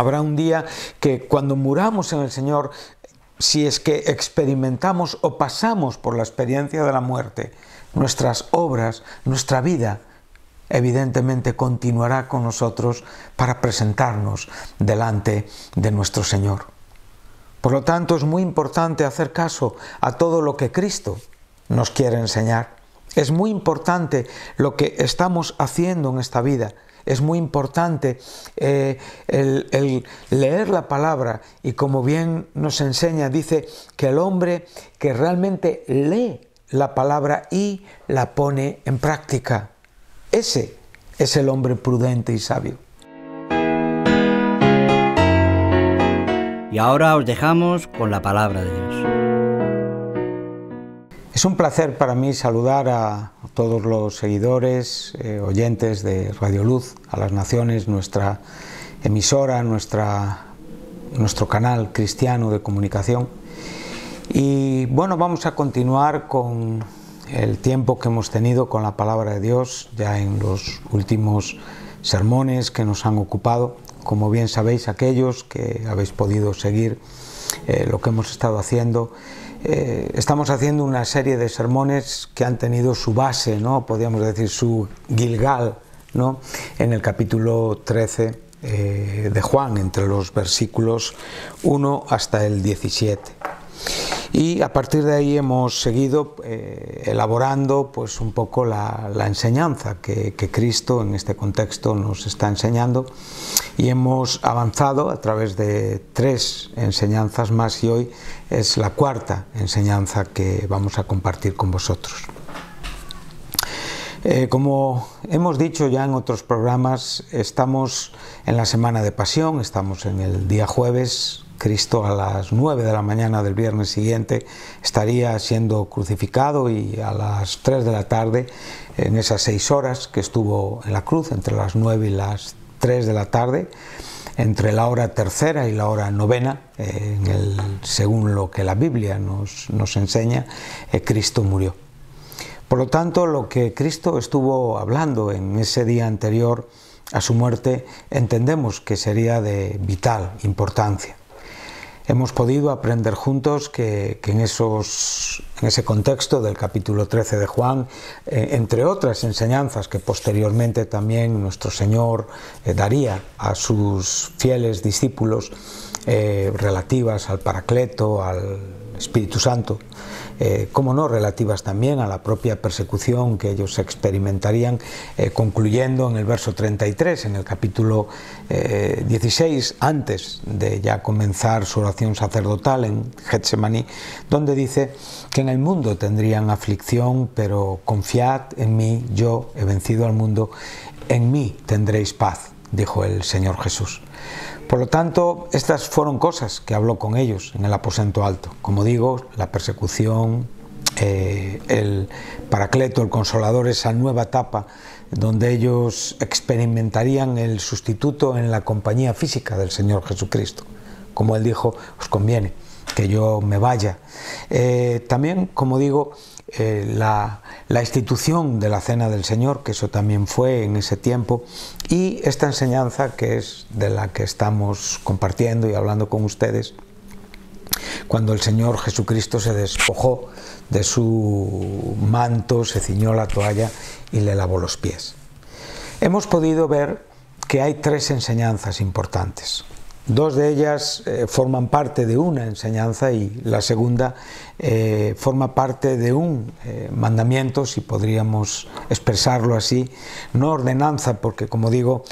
Habrá un día que cuando muramos en el Señor, si es que experimentamos o pasamos por la experiencia de la muerte, nuestras obras, nuestra vida, evidentemente continuará con nosotros para presentarnos delante de nuestro Señor. Por lo tanto, es muy importante hacer caso a todo lo que Cristo nos quiere enseñar. Es muy importante lo que estamos haciendo en esta vida, es muy importante eh, el, leer la palabra y como bien nos enseña, dice que el hombre que realmente lee la palabra y la pone en práctica, ese es el hombre prudente y sabio. Y ahora os dejamos con la palabra de Dios. Es un placer para mí saludar a todos los seguidores, eh, oyentes de Radio Luz, a las Naciones, nuestra emisora, nuestra, nuestro canal cristiano de comunicación. Y bueno, vamos a continuar con el tiempo que hemos tenido con la palabra de Dios, ya en los últimos sermones que nos han ocupado. Como bien sabéis aquellos que habéis podido seguir eh, lo que hemos estado haciendo, eh, estamos haciendo una serie de sermones que han tenido su base, ¿no? podríamos decir su Gilgal, ¿no? en el capítulo 13 eh, de Juan, entre los versículos 1 hasta el 17 y a partir de ahí hemos seguido eh, elaborando pues un poco la, enseñanza que, Cristo en este contexto nos está enseñando y hemos avanzado a través de tres enseñanzas más y hoy es la cuarta enseñanza que vamos a compartir con vosotros. Eh, como hemos dicho ya en otros programas, estamos en la Semana de Pasión, estamos en el día jueves Cristo a las 9 de la mañana del viernes siguiente estaría siendo crucificado y a las 3 de la tarde, en esas seis horas que estuvo en la cruz, entre las 9 y las 3 de la tarde, entre la hora tercera y la hora novena, eh, según lo que la Biblia nos, nos enseña, eh, Cristo murió. Por lo tanto, lo que Cristo estuvo hablando en ese día anterior a su muerte, entendemos que sería de vital importancia hemos podido aprender juntos que, en, esos, en, ese contexto del capítulo 13 de Juan, eh, entre otras enseñanzas que posteriormente también nuestro Señor eh, daría a sus fieles discípulos eh, relativas al Paracleto, al Espíritu Santo, eh, como no, relativas también a la propia persecución que ellos experimentarían, eh, concluyendo en el verso 33, en el capítulo 16, eh, antes de ya comenzar su oración sacerdotal en Getsemaní, donde dice que en el mundo tendrían aflicción, pero confiad en mí, yo he vencido al mundo, en mí tendréis paz, dijo el Señor Jesús. Por lo tanto, estas fueron cosas que habló con ellos en el aposento alto. Como digo, la persecución, eh, el Paracleto, el Consolador, esa nueva etapa donde ellos experimentarían el sustituto en la compañía física del Señor Jesucristo. Como él dijo, os conviene que yo me vaya. Eh, también, como digo, eh, la, la, institución de la Cena del Señor, que eso también fue en ese tiempo, y esta enseñanza que es de la que estamos compartiendo y hablando con ustedes, cuando el Señor Jesucristo se despojó de su manto, se ciñó la toalla y le lavó los pies. Hemos podido ver que hay tres enseñanzas importantes. Dos de ellas eh, forman parte de una enseñanza y la segunda eh, forma parte de un eh, mandamiento, si podríamos expresarlo así, no ordenanza, porque como digo,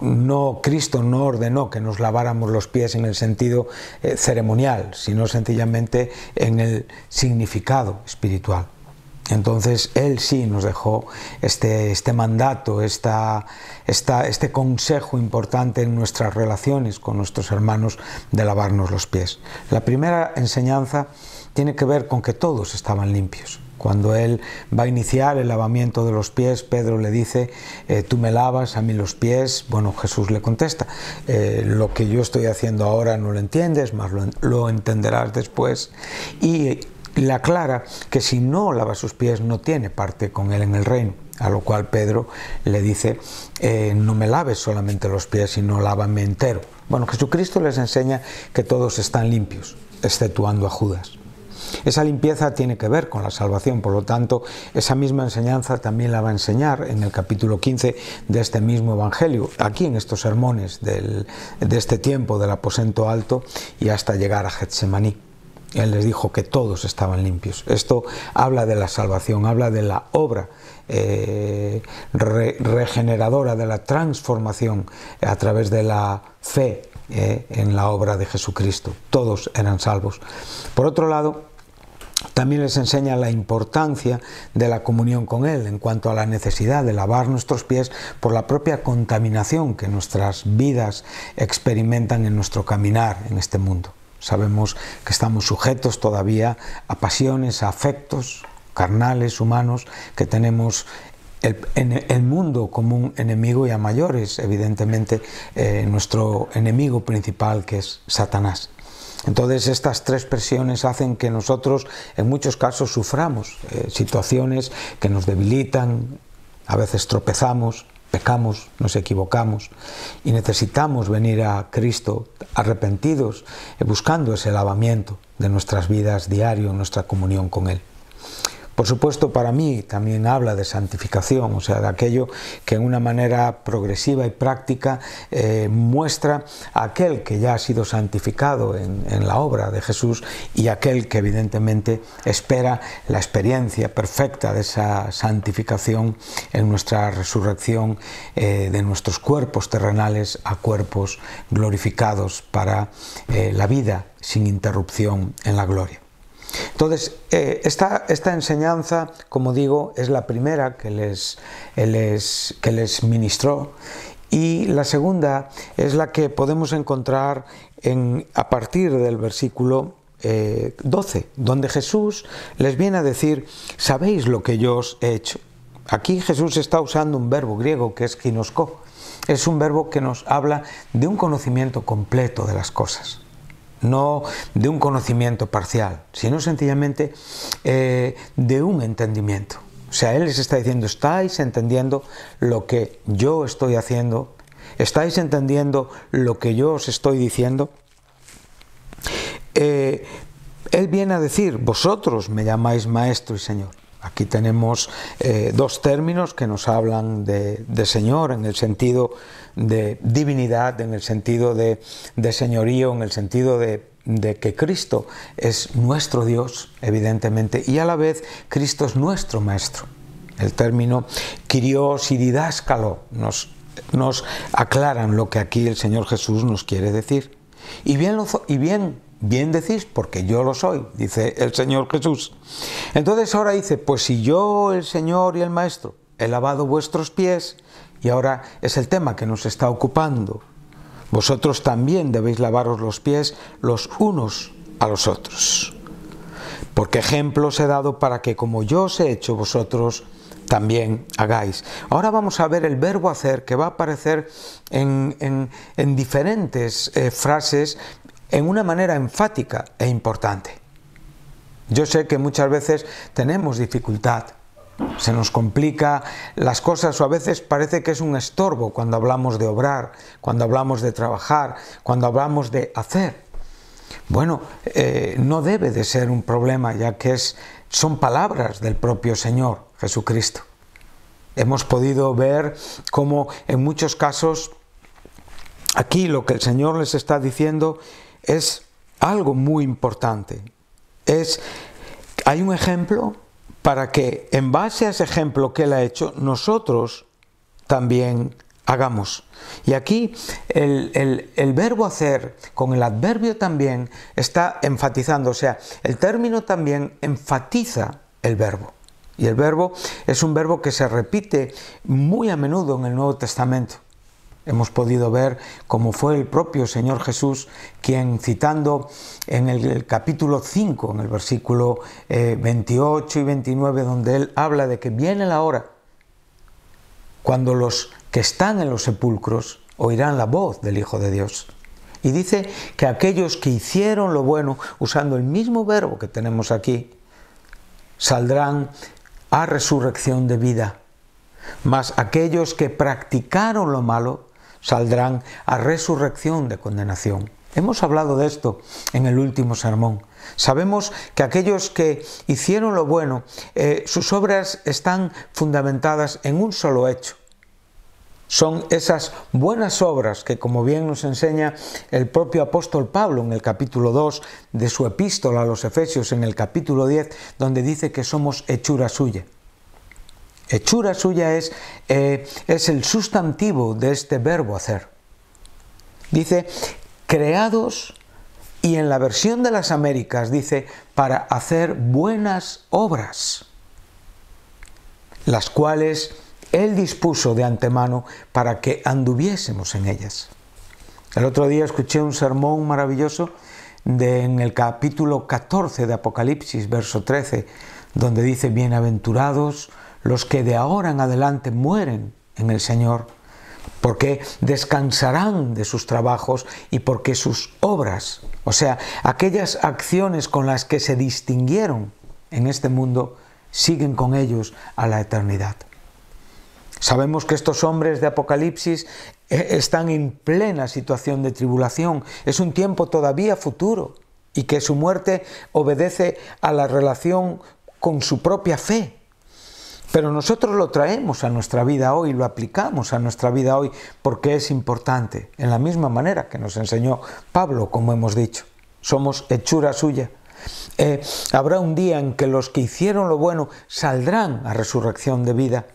no Cristo no ordenó que nos laváramos los pies en el sentido ceremonial, sino sencillamente en el significado espiritual. Entonces, él sí nos dejó este, este mandato, esta, esta, este consejo importante en nuestras relaciones con nuestros hermanos de lavarnos los pies. La primera enseñanza tiene que ver con que todos estaban limpios. Cuando él va a iniciar el lavamiento de los pies, Pedro le dice, eh, tú me lavas a mí los pies. Bueno, Jesús le contesta, eh, lo que yo estoy haciendo ahora no lo entiendes, más lo, lo entenderás después. Y le aclara que si no lava sus pies no tiene parte con él en el reino. A lo cual Pedro le dice, eh, no me laves solamente los pies, sino lávame entero. Bueno, Jesucristo les enseña que todos están limpios, exceptuando a Judas. Esa limpieza tiene que ver con la salvación, por lo tanto, esa misma enseñanza también la va a enseñar en el capítulo 15 de este mismo Evangelio, aquí en estos sermones de este tiempo del aposento alto y hasta llegar a Getsemaní. Él les dijo que todos estaban limpios. Esto habla de la salvación, habla de la obra eh, regeneradora, de la transformación a través de la fe eh, en la obra de Jesucristo. Todos eran salvos. Por otro lado, también les enseña la importancia de la comunión con Él en cuanto a la necesidad de lavar nuestros pies por la propia contaminación que nuestras vidas experimentan en nuestro caminar en este mundo. Sabemos que estamos sujetos todavía a pasiones, a afectos carnales, humanos, que tenemos el, en, e, el mundo como un enemigo y a mayores, evidentemente, eh, nuestro enemigo principal que es Satanás. Entonces estas tres presiones hacen que nosotros en muchos casos suframos eh, situaciones que nos debilitan, a veces tropezamos, pecamos, nos equivocamos y necesitamos venir a Cristo arrepentidos, eh, buscando ese lavamiento de nuestras vidas diario, nuestra comunión con Él. Por supuesto, para mí también habla de santificación, o sea, de aquello que en una manera progresiva y práctica eh, muestra aquel que ya ha sido santificado en, la obra de Jesús y aquel que evidentemente espera la experiencia perfecta de esa santificación en nuestra resurrección eh, de nuestros cuerpos terrenales a cuerpos glorificados para eh, la vida sin interrupción en la gloria. Entonces, eh, esta, enseñanza, como digo, es la primera que eh, les, que les ministró y la segunda es la que podemos encontrar a partir del versículo 12, eh, donde Jesús les viene a decir, sabéis lo que yo os he hecho. Aquí Jesús está usando un verbo griego que es kinosko, Es un verbo que nos habla de un conocimiento completo de las cosas no de un conocimiento parcial, sino sencillamente eh, de un entendimiento. O sea, Él les está diciendo, estáis entendiendo lo que yo estoy haciendo, estáis entendiendo lo que yo os estoy diciendo. Eh, él viene a decir, vosotros me llamáis maestro y señor. Aquí tenemos eh, dos términos que nos hablan de, Señor en el sentido de divinidad, en el sentido de, señorío, en el sentido de, que Cristo es nuestro Dios, evidentemente, y a la vez Cristo es nuestro Maestro. El término Kyrios y didáscalo nos, aclaran lo que aquí el Señor Jesús nos quiere decir. Y bien, lo, y bien bien decís, porque yo lo soy, dice el Señor Jesús. Entonces ahora dice, pues si yo, el Señor y el Maestro, he lavado vuestros pies, y ahora es el tema que nos está ocupando, vosotros también debéis lavaros los pies los unos a los otros. Porque ejemplo he dado para que como yo os he hecho, vosotros también hagáis. Ahora vamos a ver el verbo hacer que va a aparecer en, diferentes eh, frases en una manera enfática e importante. Yo sé que muchas veces tenemos dificultad, se nos complica las cosas o a veces parece que es un estorbo cuando hablamos de obrar, cuando hablamos de trabajar, cuando hablamos de hacer. Bueno, eh, no debe de ser un problema ya que es, son palabras del propio Señor Jesucristo. Hemos podido ver cómo en muchos casos aquí lo que el Señor les está diciendo es algo muy importante. Es, hay un ejemplo para que en base a ese ejemplo que él ha hecho, nosotros también hagamos. Y aquí el, el, verbo hacer con el adverbio también está enfatizando, o sea, el término también enfatiza el verbo. Y el verbo es un verbo que se repite muy a menudo en el Nuevo Testamento. Hemos podido ver cómo fue el propio Señor Jesús quien, citando en el capítulo 5, en el versículo 28 eh, y 29, donde él habla de que viene la hora cuando los que están en los sepulcros oirán la voz del Hijo de Dios. Y dice que aquellos que hicieron lo bueno, usando el mismo verbo que tenemos aquí, saldrán a resurrección de vida. Mas aquellos que practicaron lo malo saldrán a resurrección de condenación. Hemos hablado de esto en el último sermón. Sabemos que aquellos que hicieron lo bueno, eh, sus obras están fundamentadas en un solo hecho. Son esas buenas obras que, como bien nos enseña el propio apóstol Pablo en el capítulo 2 de su epístola a los Efesios, en el capítulo 10, donde dice que somos hechura suya hechura suya es, eh, es el sustantivo de este verbo hacer. Dice, creados y en la versión de las Américas dice, para hacer buenas obras, las cuales Él dispuso de antemano para que anduviésemos en ellas. El otro día escuché un sermón maravilloso en el capítulo 14 de Apocalipsis, verso 13, donde dice, bienaventurados, los que de ahora en adelante mueren en el Señor, porque descansarán de sus trabajos y porque sus obras, o sea, aquellas acciones con las que se distinguieron en este mundo, siguen con ellos a la eternidad. Sabemos que estos hombres de Apocalipsis eh, están en plena situación de tribulación, es un tiempo todavía futuro y que su muerte obedece a la relación con su propia fe, pero nosotros lo traemos a nuestra vida hoy, lo aplicamos a nuestra vida hoy porque es importante, en la misma manera que nos enseñó Pablo, como hemos dicho. Somos hechura suya. Eh, habrá un día en que los que hicieron lo bueno saldrán a resurrección de vida.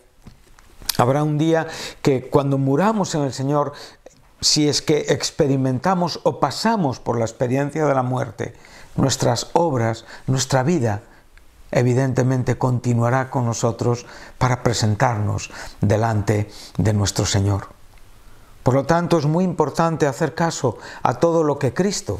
Habrá un día que cuando muramos en el Señor, si es que experimentamos o pasamos por la experiencia de la muerte, nuestras obras, nuestra vida, evidentemente continuará con nosotros para presentarnos delante de nuestro Señor. Por lo tanto, es muy importante hacer caso a todo lo que Cristo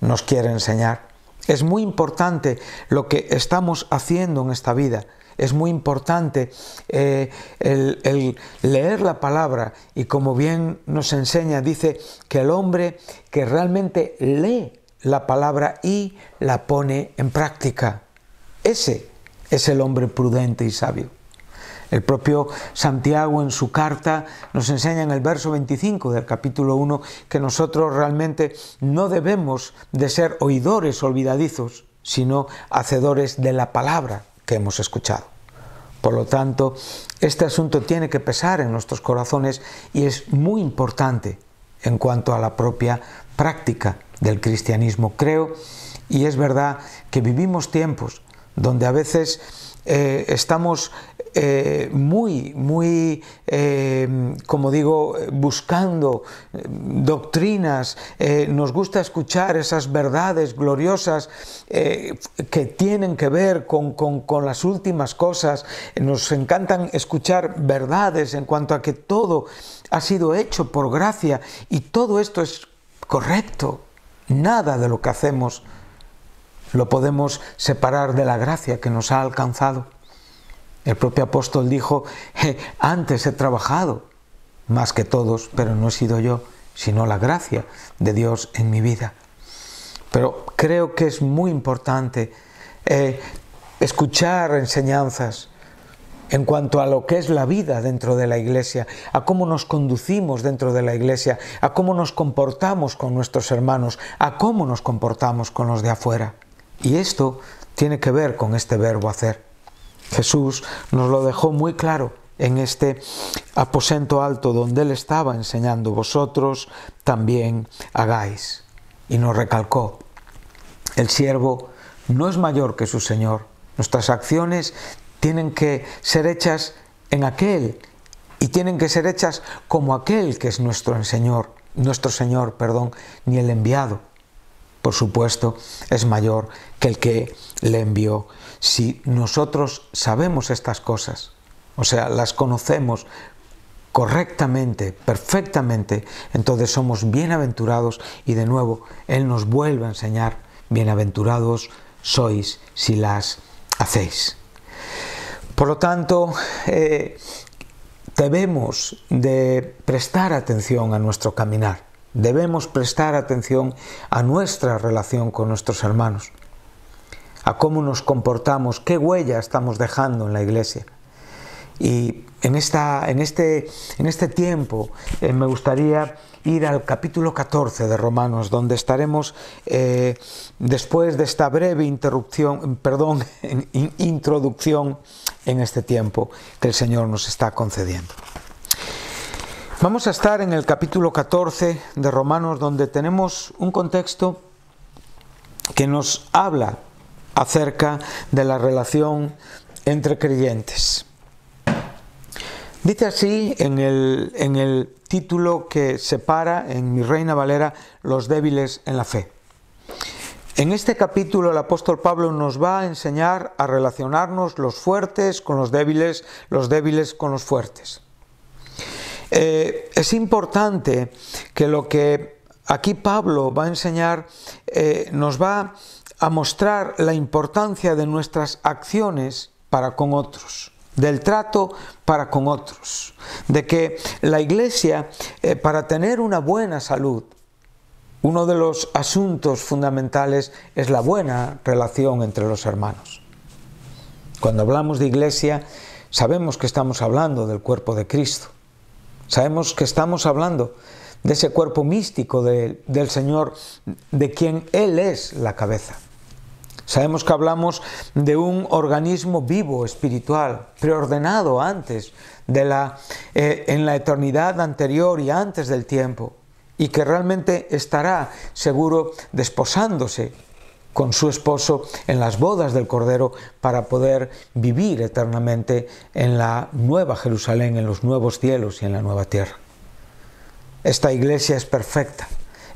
nos quiere enseñar. Es muy importante lo que estamos haciendo en esta vida. Es muy importante eh, el leer la palabra y como bien nos enseña, dice que el hombre que realmente lee la palabra y la pone en práctica ese es el hombre prudente y sabio. El propio Santiago en su carta nos enseña en el verso 25 del capítulo 1 que nosotros realmente no debemos de ser oidores olvidadizos, sino hacedores de la palabra que hemos escuchado. Por lo tanto, este asunto tiene que pesar en nuestros corazones y es muy importante en cuanto a la propia práctica del cristianismo. Creo, y es verdad, que vivimos tiempos donde a veces eh, estamos eh, muy, muy, eh, como digo, buscando doctrinas, nos gusta escuchar esas verdades gloriosas que tienen que ver con las últimas cosas, nos encantan escuchar verdades en cuanto a que todo ha sido hecho por gracia y todo esto es correcto, nada de lo que hacemos lo podemos separar de la gracia que nos ha alcanzado. El propio apóstol dijo, antes he trabajado más que todos, pero no he sido yo, sino la gracia de Dios en mi vida. Pero creo que es muy importante eh, escuchar enseñanzas en cuanto a lo que es la vida dentro de la iglesia, a cómo nos conducimos dentro de la iglesia, a cómo nos comportamos con nuestros hermanos, a cómo nos comportamos con los de afuera. Y esto tiene que ver con este verbo hacer. Jesús nos lo dejó muy claro en este aposento alto donde él estaba enseñando, vosotros también hagáis. Y nos recalcó, el siervo no es mayor que su Señor. Nuestras acciones tienen que ser hechas en aquel y tienen que ser hechas como aquel que es nuestro Señor, nuestro Señor, perdón, ni el enviado por supuesto, es mayor que el que le envió. Si nosotros sabemos estas cosas, o sea, las conocemos correctamente, perfectamente, entonces somos bienaventurados y de nuevo Él nos vuelve a enseñar, bienaventurados sois si las hacéis. Por lo tanto, eh, debemos de prestar atención a nuestro caminar debemos prestar atención a nuestra relación con nuestros hermanos, a cómo nos comportamos, qué huella estamos dejando en la iglesia. Y en, este, este, tiempo eh, me gustaría ir al capítulo 14 de Romanos, donde estaremos, eh, después de esta breve interrupción, perdón, introducción en este tiempo que el Señor nos está concediendo. Vamos a estar en el capítulo 14 de Romanos donde tenemos un contexto que nos habla acerca de la relación entre creyentes. Dice así en el, en el título que separa en Mi Reina Valera los débiles en la fe. En este capítulo el apóstol Pablo nos va a enseñar a relacionarnos los fuertes con los débiles, los débiles con los fuertes. Eh, es importante que lo que aquí Pablo va a enseñar eh, nos va a mostrar la importancia de nuestras acciones para con otros del trato para con otros, de que la iglesia, eh, para tener una buena salud, uno de los asuntos fundamentales es la buena relación entre los hermanos. Cuando hablamos de iglesia, sabemos que estamos hablando del cuerpo de Cristo, Sabemos que estamos hablando de ese cuerpo místico del Señor, de quien Él es la cabeza. Sabemos que hablamos de un organismo vivo, espiritual, preordenado antes, de eh, en la eternidad anterior y antes del tiempo, y que realmente estará seguro desposándose con su esposo en las bodas del Cordero para poder vivir eternamente en la nueva Jerusalén, en los nuevos cielos y en la nueva tierra. Esta iglesia es perfecta.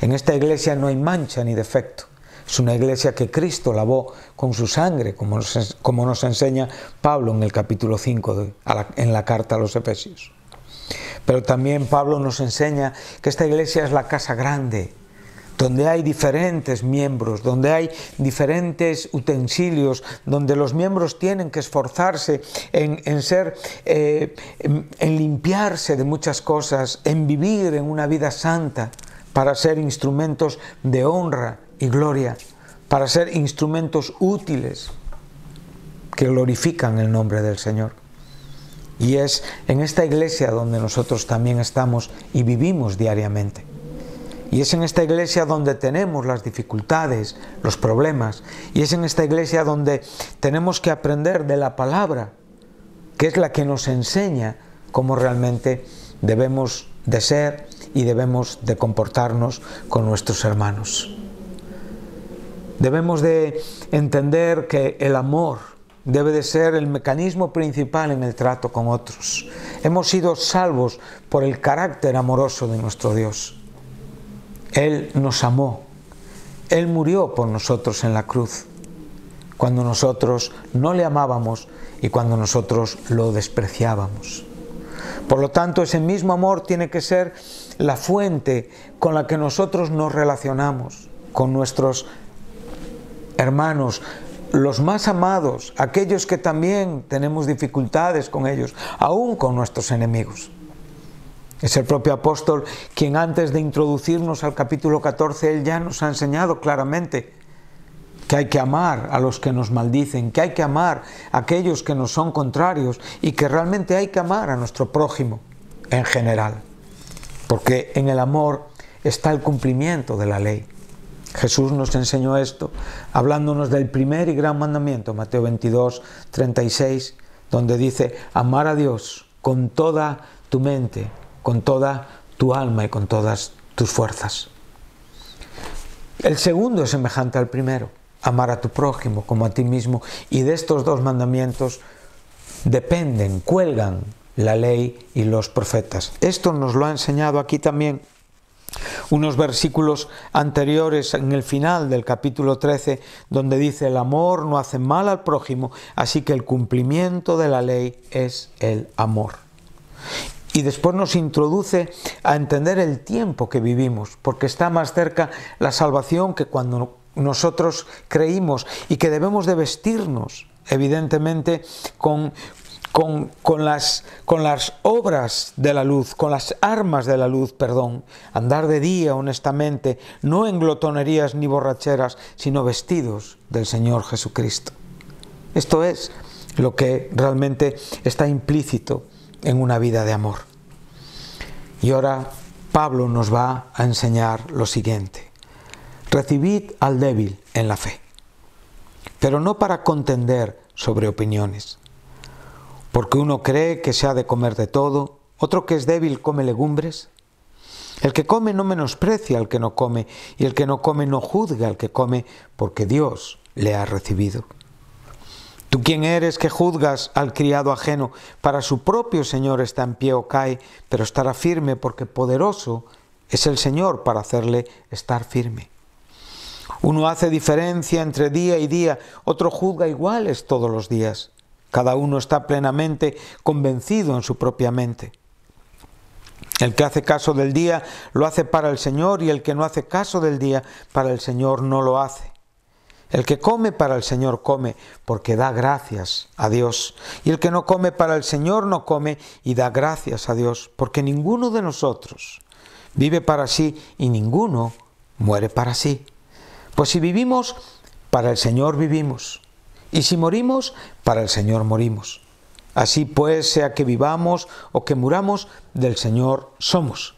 En esta iglesia no hay mancha ni defecto. Es una iglesia que Cristo lavó con su sangre, como nos, enseña Pablo en el capítulo 5 en la carta a los Efesios. Pero también Pablo nos enseña que esta iglesia es la casa grande, donde hay diferentes miembros, donde hay diferentes utensilios, donde los miembros tienen que esforzarse en, ser, eh, en limpiarse de muchas cosas, en vivir en una vida santa para ser instrumentos de honra y gloria, para ser instrumentos útiles que glorifican el nombre del Señor. Y es en esta iglesia donde nosotros también estamos y vivimos diariamente. Y es en esta iglesia donde tenemos las dificultades, los problemas. Y es en esta iglesia donde tenemos que aprender de la palabra, que es la que nos enseña cómo realmente debemos de ser y debemos de comportarnos con nuestros hermanos. Debemos de entender que el amor debe de ser el mecanismo principal en el trato con otros. Hemos sido salvos por el carácter amoroso de nuestro Dios. Él nos amó, Él murió por nosotros en la cruz, cuando nosotros no le amábamos y cuando nosotros lo despreciábamos. Por lo tanto, ese mismo amor tiene que ser la fuente con la que nosotros nos relacionamos, con nuestros hermanos, los más amados, aquellos que también tenemos dificultades con ellos, aún con nuestros enemigos. Es el propio apóstol quien antes de introducirnos al capítulo 14, él ya nos ha enseñado claramente que hay que amar a los que nos maldicen, que hay que amar a aquellos que nos son contrarios y que realmente hay que amar a nuestro prójimo en general. Porque en el amor está el cumplimiento de la ley. Jesús nos enseñó esto hablándonos del primer y gran mandamiento, Mateo 22, 36, donde dice, amar a Dios con toda tu mente, con toda tu alma y con todas tus fuerzas. El segundo es semejante al primero, amar a tu prójimo como a ti mismo. Y de estos dos mandamientos dependen, cuelgan la ley y los profetas. Esto nos lo ha enseñado aquí también unos versículos anteriores en el final del capítulo 13, donde dice, el amor no hace mal al prójimo, así que el cumplimiento de la ley es el amor y después nos introduce a entender el tiempo que vivimos, porque está más cerca la salvación que cuando nosotros creímos y que debemos de vestirnos, evidentemente, con, con, las, con las obras de la luz, con las armas de la luz, perdón, andar de día honestamente, no en glotonerías ni borracheras, sino vestidos del Señor Jesucristo. Esto es lo que realmente está implícito en una vida de amor. Y ahora Pablo nos va a enseñar lo siguiente. Recibid al débil en la fe, pero no para contender sobre opiniones, porque uno cree que se ha de comer de todo, otro que es débil come legumbres. El que come no menosprecia al que no come, y el que no come no juzga al que come, porque Dios le ha recibido. ¿Tú quién eres que juzgas al criado ajeno? Para su propio Señor está en pie o cae, pero estará firme porque poderoso es el Señor para hacerle estar firme. Uno hace diferencia entre día y día, otro juzga iguales todos los días. Cada uno está plenamente convencido en su propia mente. El que hace caso del día lo hace para el Señor y el que no hace caso del día para el Señor no lo hace. El que come para el Señor come porque da gracias a Dios. Y el que no come para el Señor no come y da gracias a Dios. Porque ninguno de nosotros vive para sí y ninguno muere para sí. Pues si vivimos, para el Señor vivimos. Y si morimos, para el Señor morimos. Así pues, sea que vivamos o que muramos, del Señor somos.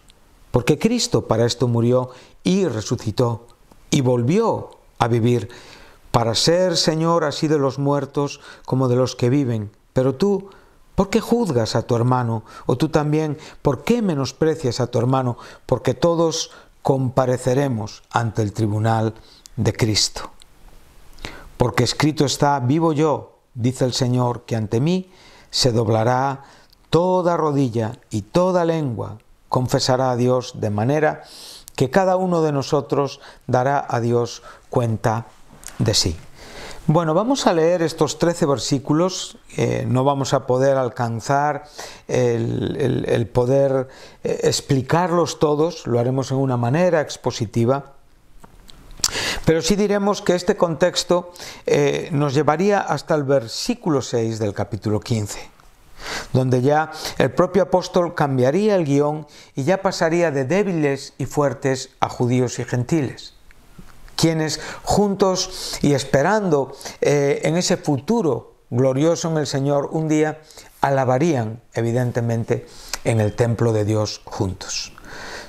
Porque Cristo para esto murió y resucitó y volvió a vivir para ser, Señor, así de los muertos como de los que viven. Pero tú, ¿por qué juzgas a tu hermano? O tú también, ¿por qué menosprecias a tu hermano? Porque todos compareceremos ante el tribunal de Cristo. Porque escrito está, vivo yo, dice el Señor, que ante mí se doblará toda rodilla y toda lengua confesará a Dios, de manera que cada uno de nosotros dará a Dios cuenta de sí. Bueno, vamos a leer estos 13 versículos, eh, no vamos a poder alcanzar el, poder eh, explicarlos todos, lo haremos en una manera expositiva, pero sí diremos que este contexto eh, nos llevaría hasta el versículo 6 del capítulo 15, donde ya el propio apóstol cambiaría el guión y ya pasaría de débiles y fuertes a judíos y gentiles quienes juntos y esperando eh, en ese futuro glorioso en el Señor un día, alabarían evidentemente en el templo de Dios juntos.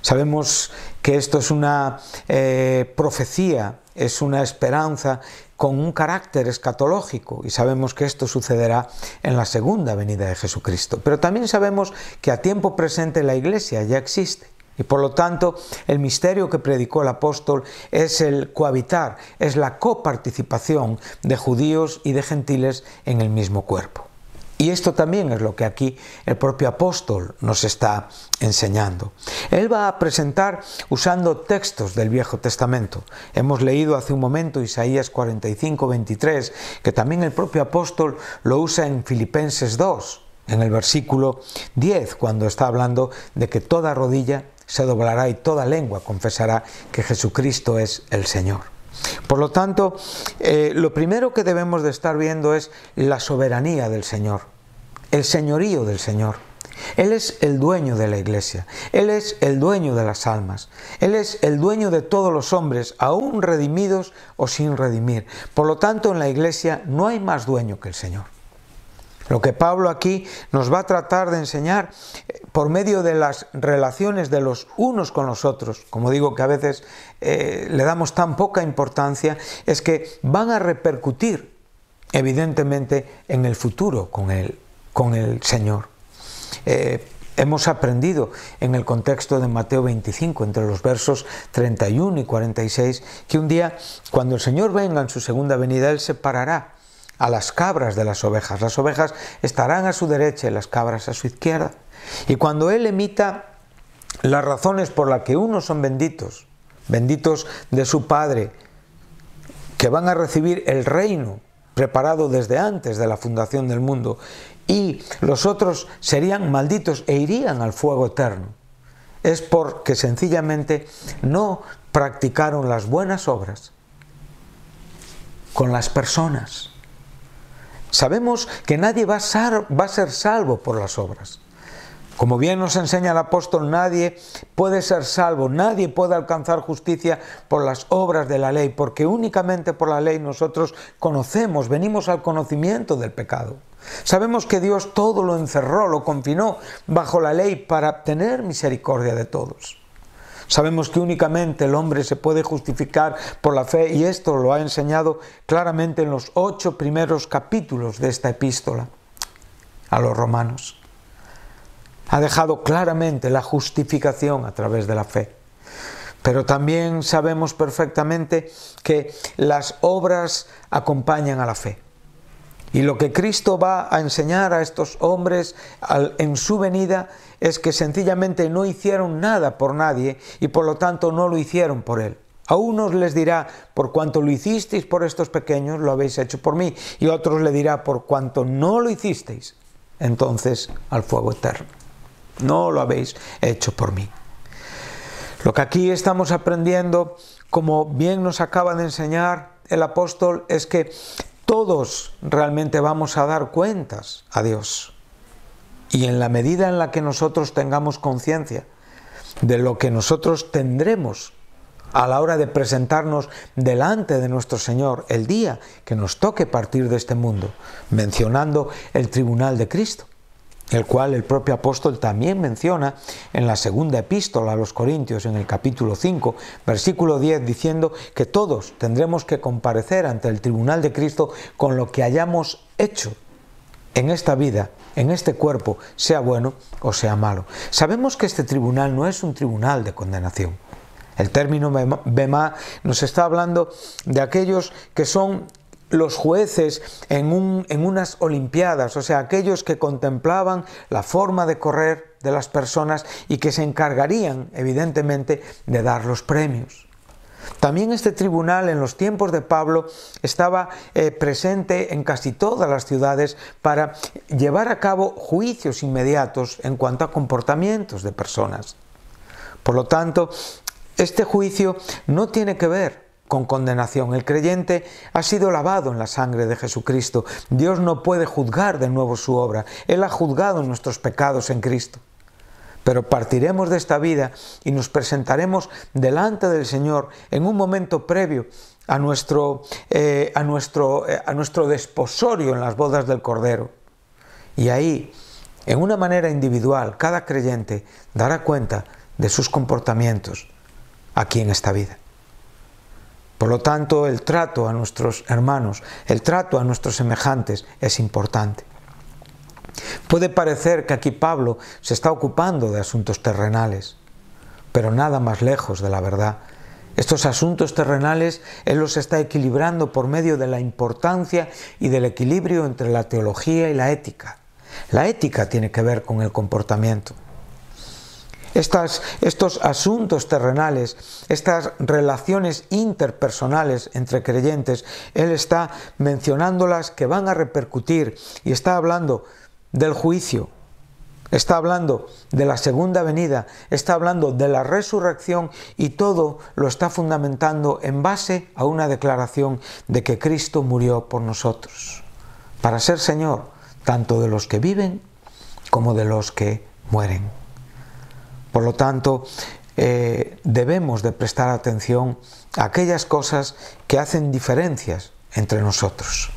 Sabemos que esto es una eh, profecía, es una esperanza con un carácter escatológico y sabemos que esto sucederá en la segunda venida de Jesucristo. Pero también sabemos que a tiempo presente la iglesia ya existe y por lo tanto, el misterio que predicó el apóstol es el cohabitar, es la coparticipación de judíos y de gentiles en el mismo cuerpo. Y esto también es lo que aquí el propio apóstol nos está enseñando. Él va a presentar usando textos del Viejo Testamento. Hemos leído hace un momento Isaías 45, 23, que también el propio apóstol lo usa en Filipenses 2, en el versículo 10, cuando está hablando de que toda rodilla se doblará y toda lengua confesará que Jesucristo es el Señor. Por lo tanto, eh, lo primero que debemos de estar viendo es la soberanía del Señor, el señorío del Señor. Él es el dueño de la iglesia, Él es el dueño de las almas, Él es el dueño de todos los hombres, aún redimidos o sin redimir. Por lo tanto, en la iglesia no hay más dueño que el Señor. Lo que Pablo aquí nos va a tratar de enseñar eh, por medio de las relaciones de los unos con los otros, como digo que a veces eh, le damos tan poca importancia, es que van a repercutir evidentemente en el futuro con el, Señor. Eh, hemos aprendido en el contexto de Mateo 25, entre los versos 31 y 46, que un día, cuando el Señor venga en su segunda venida, Él se parará a las cabras de las ovejas. Las ovejas estarán a su derecha y las cabras a su izquierda. Y cuando Él emita las razones por las que unos son benditos, benditos de su Padre, que van a recibir el reino preparado desde antes de la fundación del mundo, y los otros serían malditos e irían al fuego eterno. Es porque sencillamente no practicaron las buenas obras con las personas. Sabemos que nadie va a, ser, salvo por las obras. Como bien nos enseña el apóstol, nadie puede ser salvo, nadie puede alcanzar justicia por las obras de la ley, porque únicamente por la ley nosotros conocemos, venimos al conocimiento del pecado. Sabemos que Dios todo lo encerró, lo confinó bajo la ley para obtener misericordia de todos. Sabemos que únicamente el hombre se puede justificar por la fe y esto lo ha enseñado claramente en los ocho primeros capítulos de esta epístola a los romanos. Ha dejado claramente la justificación a través de la fe. Pero también sabemos perfectamente que las obras acompañan a la fe. Y lo que Cristo va a enseñar a estos hombres en su venida es que sencillamente no hicieron nada por nadie y por lo tanto no lo hicieron por él. A unos les dirá, por cuanto lo hicisteis por estos pequeños, lo habéis hecho por mí, y otros le dirá, por cuanto no lo hicisteis, entonces al fuego eterno. No lo habéis hecho por mí. Lo que aquí estamos aprendiendo, como bien nos acaba de enseñar el apóstol, es que todos realmente vamos a dar cuentas a Dios. Y en la medida en la que nosotros tengamos conciencia de lo que nosotros tendremos a la hora de presentarnos delante de nuestro Señor el día que nos toque partir de este mundo, mencionando el tribunal de Cristo, el cual el propio apóstol también menciona en la segunda epístola a los Corintios, en el capítulo 5, versículo 10, diciendo que todos tendremos que comparecer ante el tribunal de Cristo con lo que hayamos hecho en esta vida en este cuerpo, sea bueno o sea malo. Sabemos que este tribunal no es un tribunal de condenación. El término Bema nos está hablando de aquellos que son los jueces en, unas Olimpiadas, o sea, aquellos que contemplaban la forma de correr de las personas y que se encargarían, evidentemente, de dar los premios. También este tribunal en los tiempos de Pablo estaba eh, presente en casi todas las ciudades para llevar a cabo juicios inmediatos en cuanto a comportamientos de personas. Por lo tanto, este juicio no tiene que ver con condenación. El creyente ha sido lavado en la sangre de Jesucristo. Dios no puede juzgar de nuevo su obra. Él ha juzgado nuestros pecados en Cristo. Pero partiremos de esta vida y nos presentaremos delante del Señor en un momento previo a nuestro, eh, a nuestro, eh, a nuestro desposorio en las bodas del Cordero. Y ahí, en una manera individual, cada creyente dará cuenta de sus comportamientos aquí en esta vida. Por lo tanto, el trato a nuestros hermanos, el trato a nuestros semejantes es importante. Puede parecer que aquí Pablo se está ocupando de asuntos terrenales, pero nada más lejos de la verdad. Estos asuntos terrenales Él los está equilibrando por medio de la importancia y del equilibrio entre la teología y la ética. La ética tiene que ver con el comportamiento. estos asuntos terrenales, estas relaciones interpersonales entre creyentes, Él está mencionándolas que van a repercutir y está hablando del juicio, está hablando de la segunda venida, está hablando de la resurrección y todo lo está fundamentando en base a una declaración de que Cristo murió por nosotros, para ser Señor tanto de los que viven como de los que mueren. Por lo tanto, eh, debemos de prestar atención a aquellas cosas que hacen diferencias entre nosotros.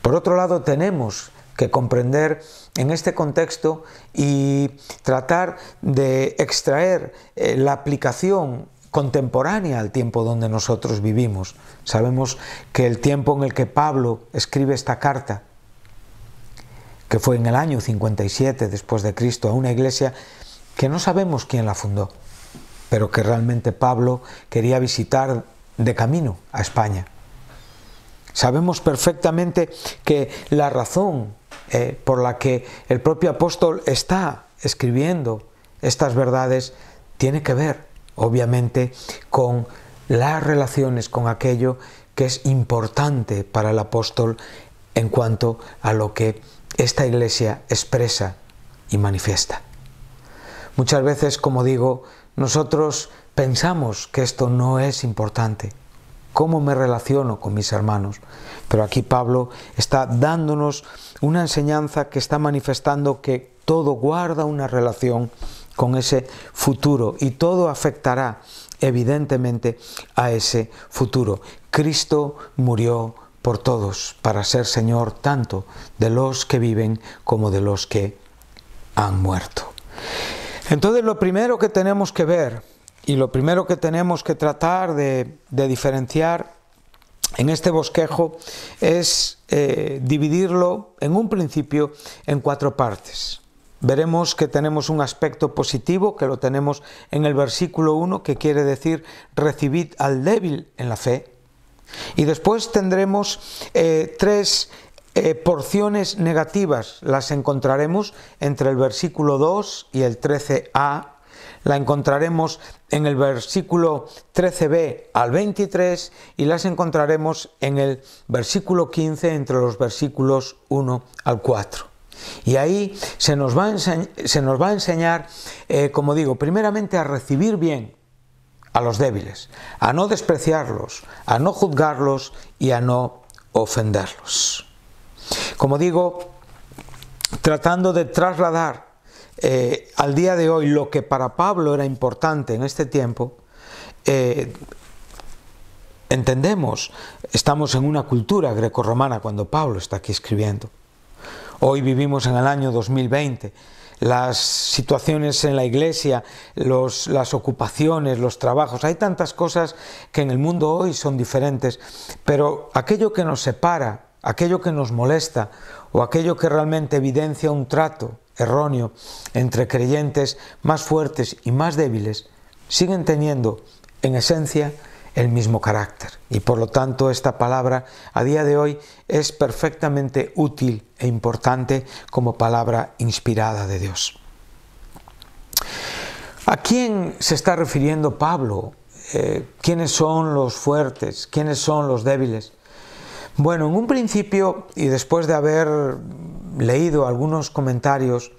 Por otro lado, tenemos que comprender en este contexto y tratar de extraer eh, la aplicación contemporánea al tiempo donde nosotros vivimos. Sabemos que el tiempo en el que Pablo escribe esta carta, que fue en el año 57 después de Cristo, a una iglesia que no sabemos quién la fundó, pero que realmente Pablo quería visitar de camino a España. Sabemos perfectamente que la razón eh, por la que el propio apóstol está escribiendo estas verdades, tiene que ver, obviamente, con las relaciones, con aquello que es importante para el apóstol en cuanto a lo que esta iglesia expresa y manifiesta. Muchas veces, como digo, nosotros pensamos que esto no es importante, cómo me relaciono con mis hermanos. Pero aquí Pablo está dándonos una enseñanza que está manifestando que todo guarda una relación con ese futuro y todo afectará evidentemente a ese futuro. Cristo murió por todos para ser Señor tanto de los que viven como de los que han muerto. Entonces lo primero que tenemos que ver y lo primero que tenemos que tratar de, diferenciar en este bosquejo es eh, dividirlo en un principio en cuatro partes. Veremos que tenemos un aspecto positivo, que lo tenemos en el versículo 1, que quiere decir recibid al débil en la fe. Y después tendremos eh, tres eh, porciones negativas, las encontraremos entre el versículo 2 y el 13a la encontraremos en el versículo 13b al 23 y las encontraremos en el versículo 15 entre los versículos 1 al 4. Y ahí se nos va a, enseñar, eh, como digo, primeramente a recibir bien a los débiles, a no despreciarlos, a no juzgarlos y a no ofenderlos. Como digo, tratando de trasladar eh, al día de hoy lo que para Pablo era importante en este tiempo, eh, entendemos, estamos en una cultura grecorromana cuando Pablo está aquí escribiendo. Hoy vivimos en el año 2020 las situaciones en la iglesia, las ocupaciones, los trabajos. Hay tantas cosas que en el mundo hoy son diferentes, pero aquello que nos separa, aquello que nos molesta o aquello que realmente evidencia un trato erróneo entre creyentes más fuertes y más débiles siguen teniendo, en esencia, el mismo carácter. Y por lo tanto esta palabra a día de hoy es perfectamente útil e importante como palabra inspirada de Dios. ¿A quién se está refiriendo Pablo? Eh, ¿Quiénes son los fuertes? ¿Quiénes son los débiles? Bueno, en un principio y después de haber leído algunos comentarios,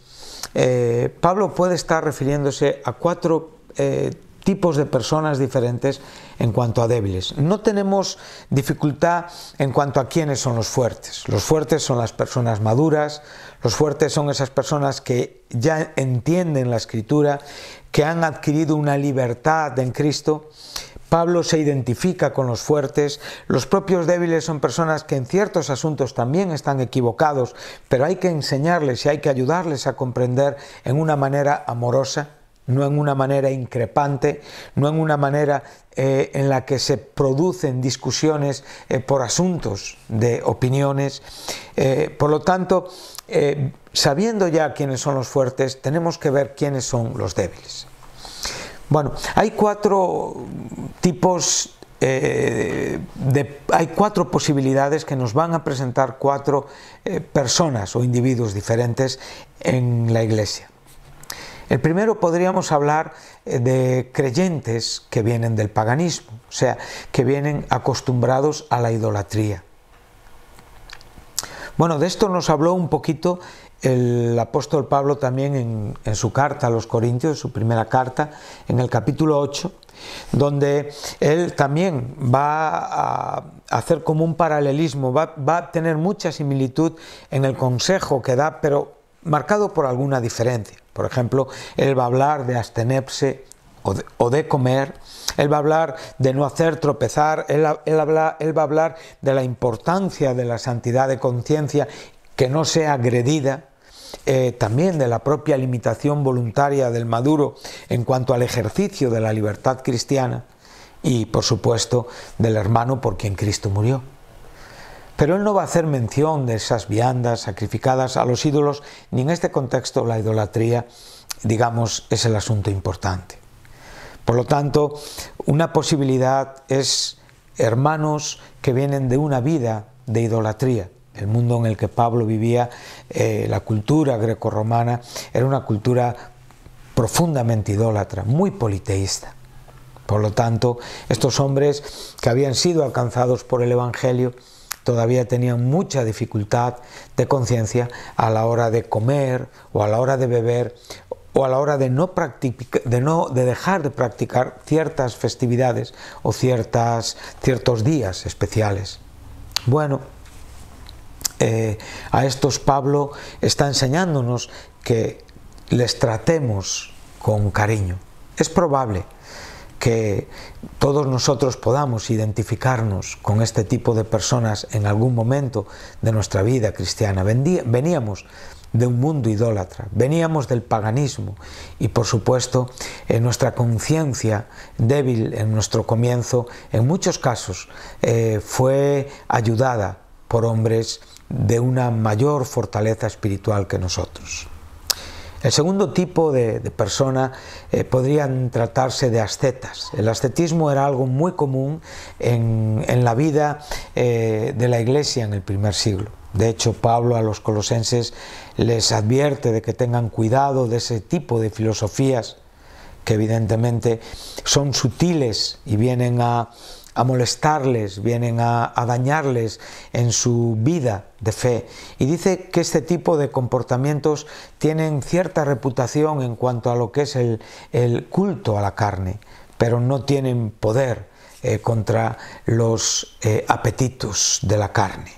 eh, Pablo puede estar refiriéndose a cuatro eh, tipos de personas diferentes en cuanto a débiles. No tenemos dificultad en cuanto a quiénes son los fuertes. Los fuertes son las personas maduras, los fuertes son esas personas que ya entienden la escritura, que han adquirido una libertad en Cristo Pablo se identifica con los fuertes, los propios débiles son personas que en ciertos asuntos también están equivocados, pero hay que enseñarles y hay que ayudarles a comprender en una manera amorosa, no en una manera increpante, no en una manera eh, en la que se producen discusiones eh, por asuntos de opiniones. Eh, por lo tanto, sabiendo ya quiénes son los fuertes, tenemos que ver quiénes son los débiles. Bueno, hay cuatro tipos eh, hay cuatro posibilidades que nos van a presentar cuatro eh, personas o individuos diferentes en la iglesia. El primero podríamos hablar eh, de creyentes que vienen del paganismo, o sea, que vienen acostumbrados a la idolatría. Bueno, de esto nos habló un poquito el apóstol Pablo también en, su carta a los Corintios, su primera carta, en el capítulo 8, donde él también va a hacer como un paralelismo, va, a tener mucha similitud en el consejo que da, pero marcado por alguna diferencia. Por ejemplo, él va a hablar de abstenerse o de, comer, él va a hablar de no hacer tropezar, él va a hablar de la importancia de la santidad de conciencia que no sea agredida, eh, también de la propia limitación voluntaria del Maduro en cuanto al ejercicio de la libertad cristiana y, por supuesto, del hermano por quien Cristo murió. Pero él no va a hacer mención de esas viandas sacrificadas a los ídolos, ni en este contexto la idolatría, digamos, es el asunto importante. Por lo tanto, una posibilidad es hermanos que vienen de una vida de idolatría, el mundo en el que Pablo vivía, eh, la cultura grecorromana, era una cultura profundamente idólatra, muy politeísta. Por lo tanto, estos hombres que habían sido alcanzados por el Evangelio todavía tenían mucha dificultad de conciencia a la hora de comer o a la hora de beber o a la hora de no, de no dejar de practicar ciertas festividades o ciertas, ciertos días especiales. Bueno, eh, a estos Pablo está enseñándonos que les tratemos con cariño. Es probable que todos nosotros podamos identificarnos con este tipo de personas en algún momento de nuestra vida cristiana. Veníamos de un mundo idólatra, veníamos del paganismo y por supuesto en nuestra conciencia débil en nuestro comienzo en muchos casos eh, fue ayudada por hombres de una mayor fortaleza espiritual que nosotros. El segundo tipo de, persona eh, podrían tratarse de ascetas. El ascetismo era algo muy común en, la vida eh, de la iglesia en el primer siglo. De hecho, Pablo a los colosenses les advierte de que tengan cuidado de ese tipo de filosofías que evidentemente son sutiles y vienen a a molestarles, vienen a, dañarles en su vida de fe. Y dice que este tipo de comportamientos tienen cierta reputación en cuanto a lo que es el, culto a la carne, pero no tienen poder eh, contra los eh, apetitos de la carne.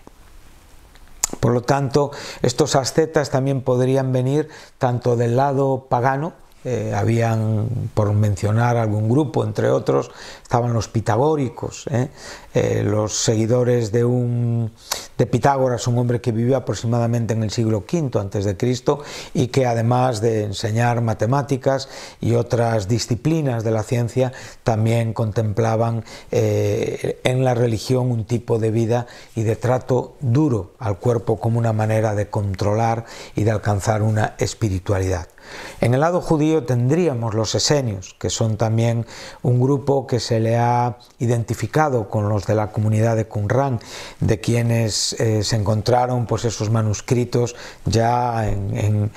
Por lo tanto, estos ascetas también podrían venir tanto del lado pagano, eh, habían, por mencionar algún grupo, entre otros, estaban los pitagóricos, ¿eh? Eh, los seguidores de, un, de Pitágoras, un hombre que vivió aproximadamente en el siglo V antes de Cristo y que además de enseñar matemáticas y otras disciplinas de la ciencia, también contemplaban en la religión un tipo de vida y de trato duro al cuerpo como una manera de controlar y de alcanzar una espiritualidad. En el lado judío tendríamos los esenios, que son también un grupo que se le ha identificado con los de la comunidad de Qumran, de quienes eh, se encontraron pues, esos manuscritos ya en,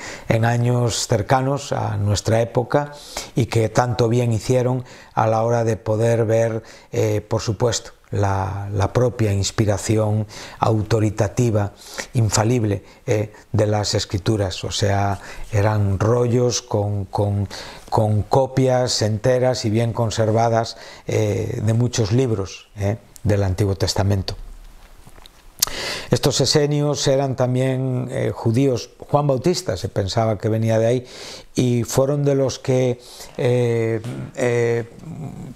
años cercanos a nuestra época y que tanto bien hicieron a la hora de poder ver, eh, por supuesto, la, propia inspiración autoritativa, infalible eh, de las escrituras. O sea, eran rollos con, copias enteras y bien conservadas eh, de muchos libros eh, del Antiguo Testamento. Estos esenios eran también judíos Juan Bautista, se pensaba que venía de ahí, y fueron de los que eh, eh,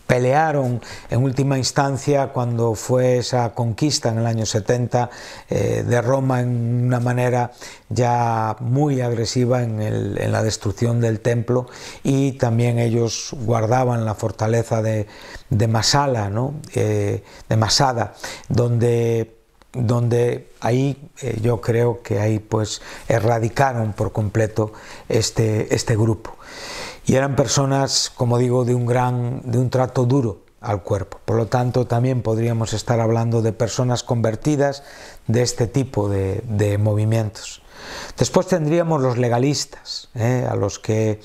pelearon en última instancia cuando fue esa conquista en el año 70 eh, de Roma en una manera ya muy agresiva en, la destrucción del templo y también ellos guardaban la fortaleza de, de Masala, ¿no? de Masada, donde donde ahí eh, yo creo que ahí pues erradicaron por completo este, este grupo. Y eran personas, como digo, de un, gran, de un trato duro al cuerpo. Por lo tanto, también podríamos estar hablando de personas convertidas de este tipo de, movimientos. Después tendríamos los legalistas, ¿eh? a los que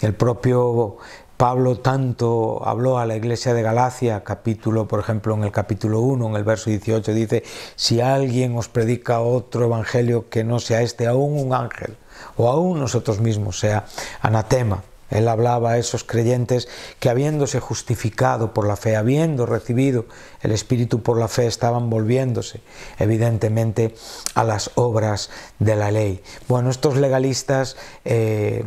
el propio Pablo tanto habló a la iglesia de Galacia, capítulo, por ejemplo, en el capítulo 1, en el verso 18, dice, si alguien os predica otro evangelio que no sea este, aún un ángel, o aún nosotros mismos, sea anatema. Él hablaba a esos creyentes que habiéndose justificado por la fe, habiendo recibido el Espíritu por la fe, estaban volviéndose, evidentemente, a las obras de la ley. Bueno, estos legalistas... Eh,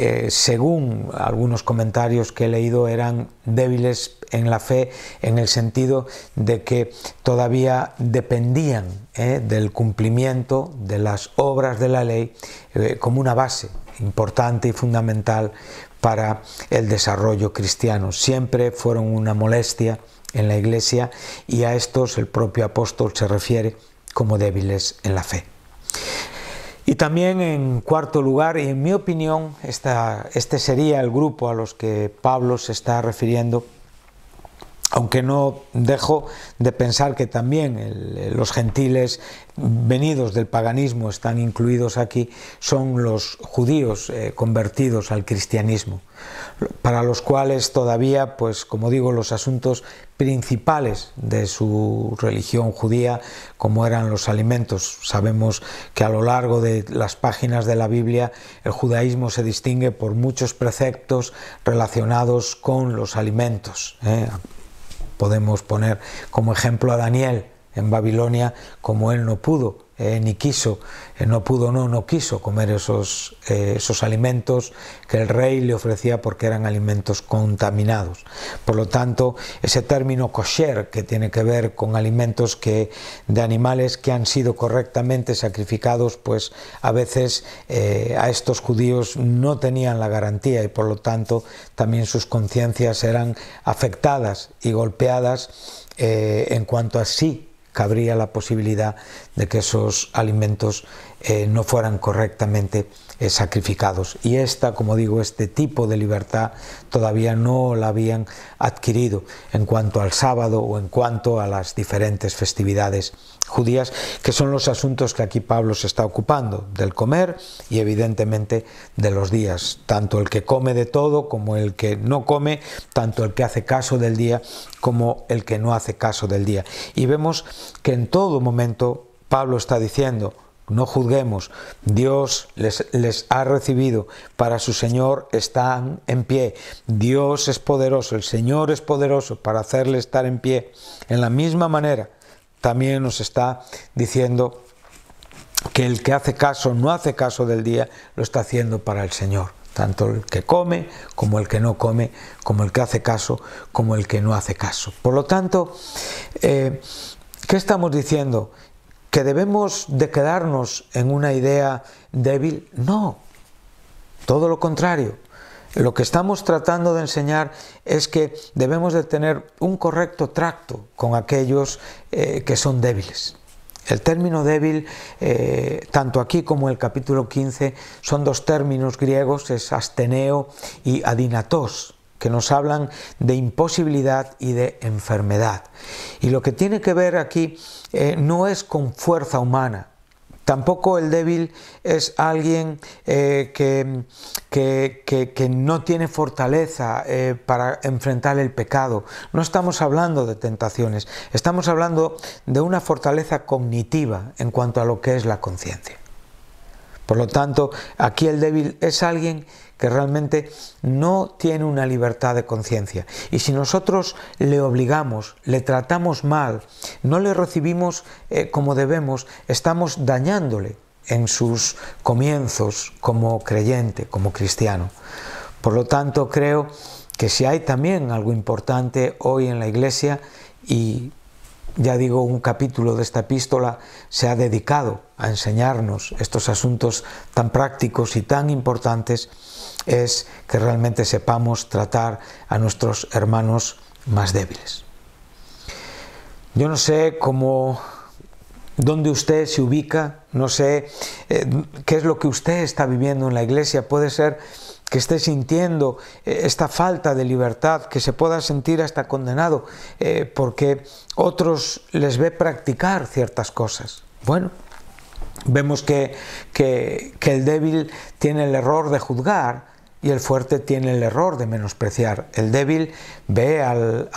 eh, según algunos comentarios que he leído, eran débiles en la fe en el sentido de que todavía dependían eh, del cumplimiento de las obras de la ley eh, como una base importante y fundamental para el desarrollo cristiano. Siempre fueron una molestia en la iglesia y a estos el propio apóstol se refiere como débiles en la fe. Y también en cuarto lugar, y en mi opinión, este sería el grupo a los que Pablo se está refiriendo, aunque no dejo de pensar que también los gentiles venidos del paganismo están incluidos aquí, son los judíos eh, convertidos al cristianismo, para los cuales todavía, pues como digo, los asuntos principales de su religión judía, como eran los alimentos. Sabemos que a lo largo de las páginas de la Biblia el judaísmo se distingue por muchos preceptos relacionados con los alimentos. ¿eh? Podemos poner como ejemplo a Daniel, en Babilonia como él no pudo, eh, ni quiso, eh, no pudo, no, no quiso comer esos, eh, esos alimentos que el rey le ofrecía porque eran alimentos contaminados. Por lo tanto, ese término kosher, que tiene que ver con alimentos que, de animales que han sido correctamente sacrificados, pues a veces a estos judíos no tenían la garantía y por lo tanto también sus conciencias eran afectadas y golpeadas en cuanto a sí cabría la posibilidad de que esos alimentos eh, no fueran correctamente eh, sacrificados. Y esta, como digo, este tipo de libertad todavía no la habían adquirido en cuanto al sábado o en cuanto a las diferentes festividades judías, que son los asuntos que aquí Pablo se está ocupando, del comer y evidentemente de los días, tanto el que come de todo como el que no come, tanto el que hace caso del día como el que no hace caso del día. Y vemos que en todo momento Pablo está diciendo, no juzguemos. Dios les, ha recibido, para su Señor están en pie. Dios es poderoso, el Señor es poderoso para hacerle estar en pie. En la misma manera, también nos está diciendo que el que hace caso, no hace caso del día, lo está haciendo para el Señor. Tanto el que come como el que no come, como el que hace caso como el que no hace caso. Por lo tanto, eh, ¿qué estamos diciendo? que debemos de quedarnos en una idea débil, no, todo lo contrario. Lo que estamos tratando de enseñar es que debemos de tener un correcto tracto con aquellos eh, que son débiles. El término débil, eh, tanto aquí como en el capítulo 15, son dos términos griegos, es asteneo y adinatos que nos hablan de imposibilidad y de enfermedad. Y lo que tiene que ver aquí eh, no es con fuerza humana, Tampoco el débil es alguien eh, que, no tiene fortaleza eh, para enfrentar el pecado. No estamos hablando de tentaciones, estamos hablando de una fortaleza cognitiva en cuanto a lo que es la conciencia. Por lo tanto, aquí el débil es alguien que realmente no tiene una libertad de conciencia. Y si nosotros le obligamos, le tratamos mal, no le recibimos eh, como debemos, estamos dañándole en sus comienzos como creyente, como cristiano. Por lo tanto, creo que si hay también algo importante hoy en la iglesia, y ya digo, un capítulo de esta epístola se ha dedicado a enseñarnos estos asuntos tan prácticos y tan importantes, es que realmente sepamos tratar a nuestros hermanos más débiles. Yo no sé cómo, dónde usted se ubica, no sé eh, qué es lo que usted está viviendo en la iglesia, puede ser que esté sintiendo eh, esta falta de libertad, que se pueda sentir hasta condenado eh, porque otros les ve practicar ciertas cosas. Bueno, vemos que, el débil tiene el error de juzgar, y el fuerte tiene el error de menospreciar. El débil ve al,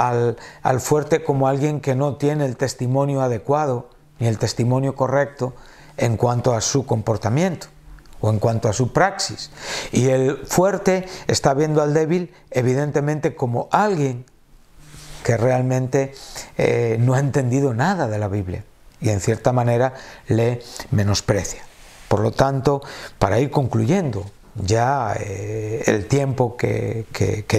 fuerte como alguien que no tiene el testimonio adecuado ni el testimonio correcto en cuanto a su comportamiento o en cuanto a su praxis. Y el fuerte está viendo al débil evidentemente como alguien que realmente eh, no ha entendido nada de la Biblia y en cierta manera le menosprecia. Por lo tanto, para ir concluyendo, ya eh, el tiempo que,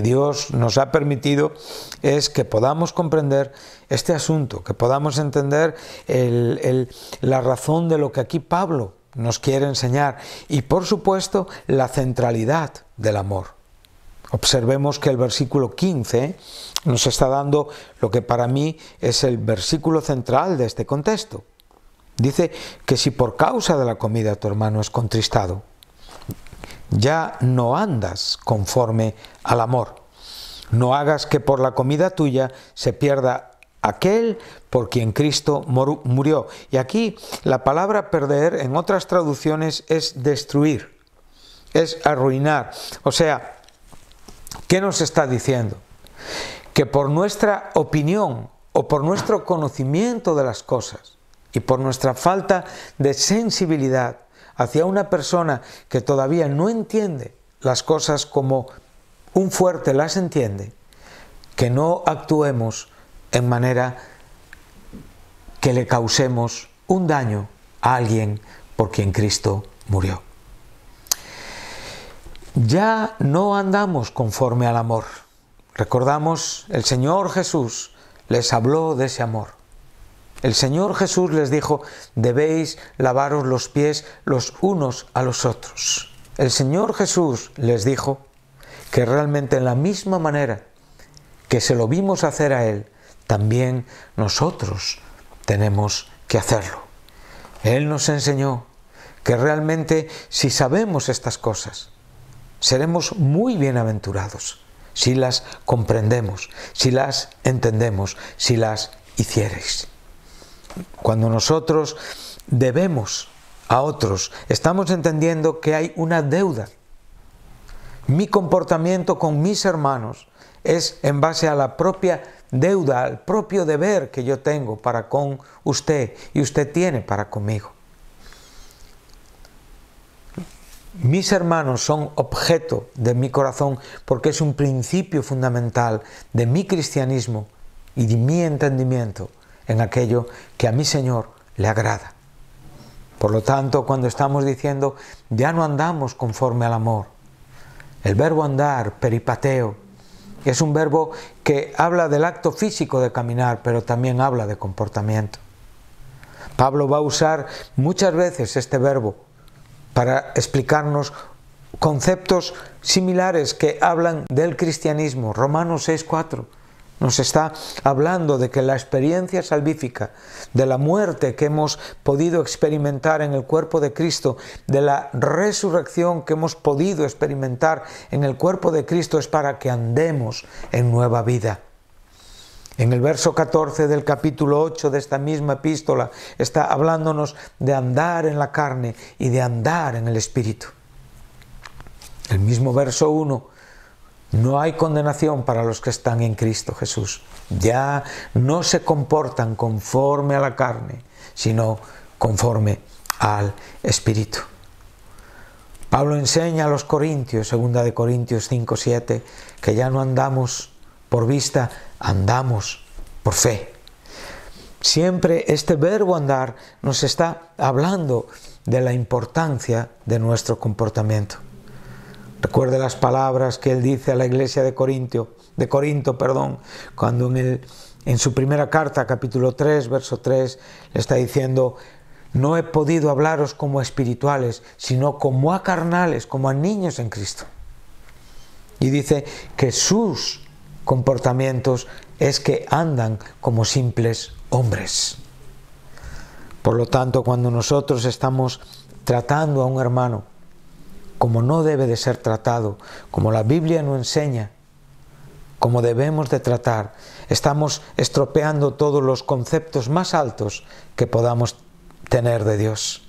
Dios nos ha permitido es que podamos comprender este asunto, que podamos entender la razón de lo que aquí Pablo nos quiere enseñar y por supuesto la centralidad del amor. Observemos que el versículo 15 nos está dando lo que para mí es el versículo central de este contexto. Dice que si por causa de la comida tu hermano es contristado, ya no andas conforme al amor. No hagas que por la comida tuya se pierda aquel por quien Cristo murió. Y aquí la palabra perder en otras traducciones es destruir, es arruinar. O sea, ¿qué nos está diciendo? Que por nuestra opinión o por nuestro conocimiento de las cosas y por nuestra falta de sensibilidad hacia una persona que todavía no entiende las cosas como un fuerte las entiende, que no actuemos en manera que le causemos un daño a alguien por quien Cristo murió. Ya no andamos conforme al amor. Recordamos, el Señor Jesús les habló de ese amor. El Señor Jesús les dijo, debéis lavaros los pies los unos a los otros. El Señor Jesús les dijo que realmente en la misma manera que se lo vimos hacer a Él, también nosotros tenemos que hacerlo. Él nos enseñó que realmente si sabemos estas cosas, seremos muy bienaventurados si las comprendemos, si las entendemos, si las hiciereis. Cuando nosotros debemos a otros, estamos entendiendo que hay una deuda. Mi comportamiento con mis hermanos es en base a la propia deuda al propio deber que yo tengo para con usted y usted tiene para conmigo. Mis hermanos son objeto de mi corazón porque es un principio fundamental de mi cristianismo y de mi entendimiento en aquello que a mi Señor le agrada. Por lo tanto, cuando estamos diciendo, ya no andamos conforme al amor, el verbo andar, peripateo, es un verbo que habla del acto físico de caminar, pero también habla de comportamiento. Pablo va a usar muchas veces este verbo para explicarnos conceptos similares que hablan del cristianismo. Romanos 6.4 nos está hablando de que la experiencia salvífica, de la muerte que hemos podido experimentar en el cuerpo de Cristo, de la resurrección que hemos podido experimentar en el cuerpo de Cristo es para que andemos en nueva vida. En el verso 14 del capítulo 8 de esta misma epístola está hablándonos de andar en la carne y de andar en el Espíritu. El mismo verso 1 no hay condenación para los que están en Cristo Jesús. Ya no se comportan conforme a la carne, sino conforme al Espíritu. Pablo enseña a los Corintios, segunda de Corintios 5, 7, que ya no andamos por vista, andamos por fe. Siempre este verbo andar nos está hablando de la importancia de nuestro comportamiento. Recuerde las palabras que él dice a la iglesia de Corintio, de Corinto, perdón, cuando en, en su primera carta, capítulo 3, verso 3, le está diciendo, no he podido hablaros como espirituales, sino como a carnales, como a niños en Cristo. Y dice que sus comportamientos es que andan como simples hombres. Por lo tanto, cuando nosotros estamos tratando a un hermano, como no debe de ser tratado, como la Biblia no enseña, como debemos de tratar, estamos estropeando todos los conceptos más altos que podamos tener de Dios.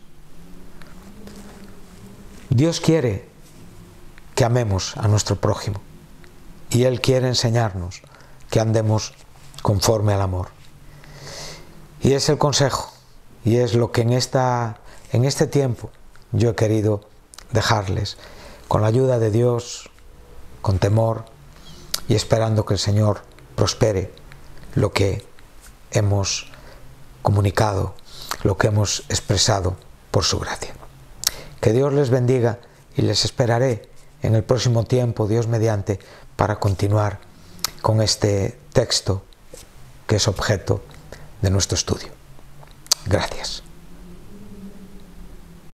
Dios quiere que amemos a nuestro prójimo y Él quiere enseñarnos que andemos conforme al amor. Y es el consejo y es lo que en, esta, en este tiempo yo he querido dejarles con la ayuda de Dios, con temor y esperando que el Señor prospere lo que hemos comunicado, lo que hemos expresado por su gracia. Que Dios les bendiga y les esperaré en el próximo tiempo, Dios mediante, para continuar con este texto que es objeto de nuestro estudio. Gracias.